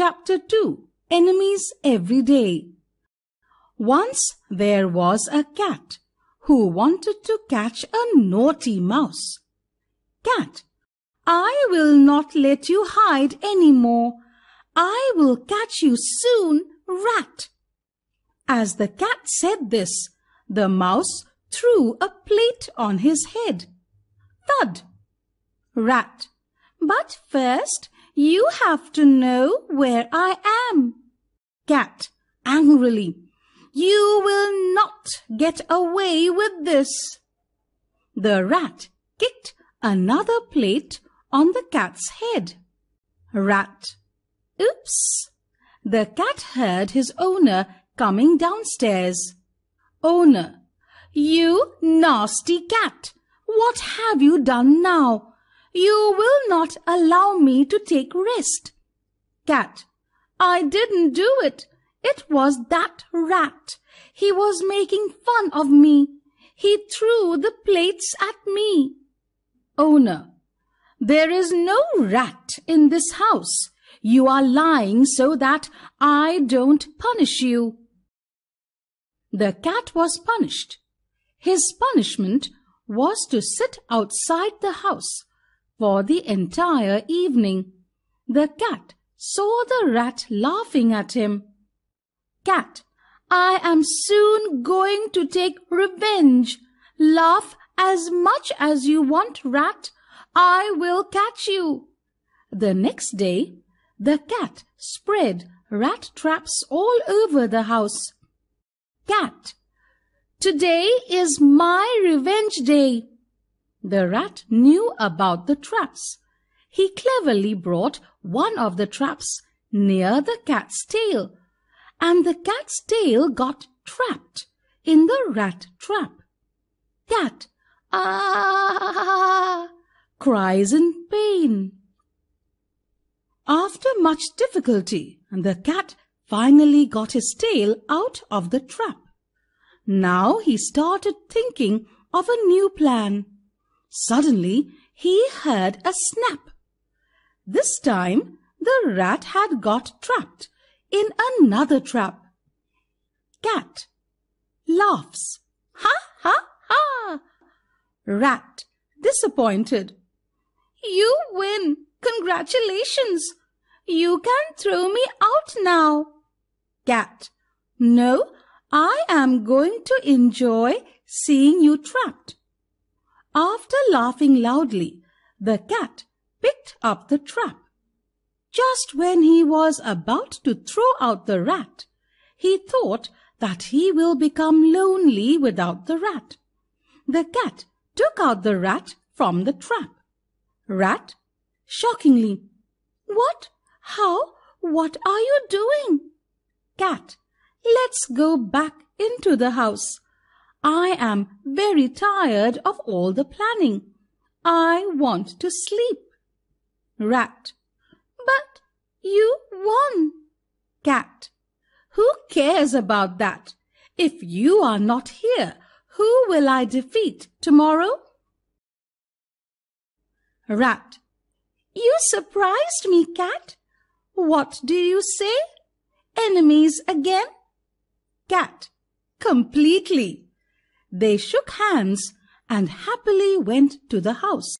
Chapter 2 Enemies Every Day Once there was a cat who wanted to catch a naughty mouse. Cat, I will not let you hide any more. I will catch you soon, rat. As the cat said this, the mouse threw a plate on his head. Thud! Rat. But first you have to know where I am. Cat, angrily. You will not get away with this. The rat kicked another plate on the cat's head. Rat. Oops! The cat heard his owner coming downstairs. Owner. You nasty cat! What have you done now? You will not allow me to take rest. Cat. I didn't do it. It was that rat. He was making fun of me. He threw the plates at me. Owner. There is no rat in this house. You are lying so that I don't punish you. The cat was punished. His punishment was to sit outside the house for the entire evening. The cat saw the rat laughing at him. Cat, I am soon going to take revenge. Laugh as much as you want, rat. I will catch you. The next day, the cat spread rat traps all over the house. Cat, today is my revenge day. The rat knew about the traps. He cleverly brought one of the traps near the cat's tail, and the cat's tail got trapped in the rat trap. Cat, ah, cries in pain. After much difficulty, the cat finally got his tail out of the trap. Now he started thinking of a new plan. Suddenly he heard a snap. This time the rat had got trapped in another trap. Cat laughs. Ha ha ha! Rat disappointed. You win! Congratulations! You can throw me out now. Cat. No, I am going to enjoy seeing you trapped. After laughing loudly, the cat picked up the trap. Just when he was about to throw out the rat, he thought that he will become lonely without the rat. The cat took out the rat from the trap. Rat, shockingly, What? How? What are you doing? Cat, let's go back into the house. I am very tired of all the planning. I want to sleep. Rat. But you won. Cat. Who cares about that? If you are not here, who will I defeat tomorrow? Rat. You surprised me, Cat. What do you say? Enemies again? Cat. Completely. They shook hands and happily went to the house.